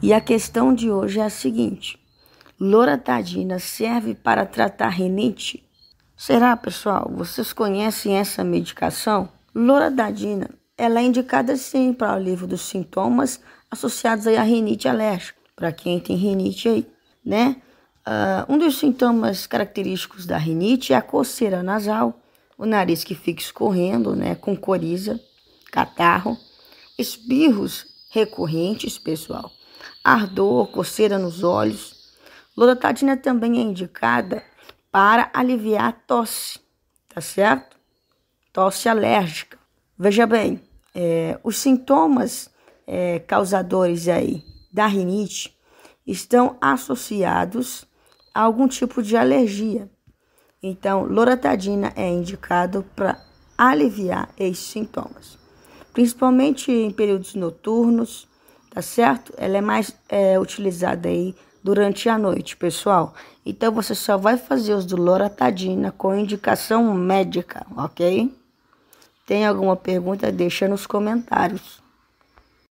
E a questão de hoje é a seguinte: Loratadina serve para tratar renite? Será, pessoal? Vocês conhecem essa medicação? Loratadina, ela é indicada sim para o alívio dos sintomas associados à renite alérgica, para quem tem renite aí, né? Uh, um dos sintomas característicos da rinite é a coceira nasal, o nariz que fica escorrendo, né, com coriza, catarro, espirros recorrentes, pessoal, ardor, coceira nos olhos. Loratadina também é indicada para aliviar a tosse, tá certo? Tosse alérgica. Veja bem, é, os sintomas é, causadores aí da rinite estão associados a algum tipo de alergia. Então, loratadina é indicado para aliviar esses sintomas principalmente em períodos noturnos, tá certo? Ela é mais é, utilizada aí durante a noite, pessoal. Então, você só vai fazer os do Loratadina com indicação médica, ok? Tem alguma pergunta? Deixa nos comentários.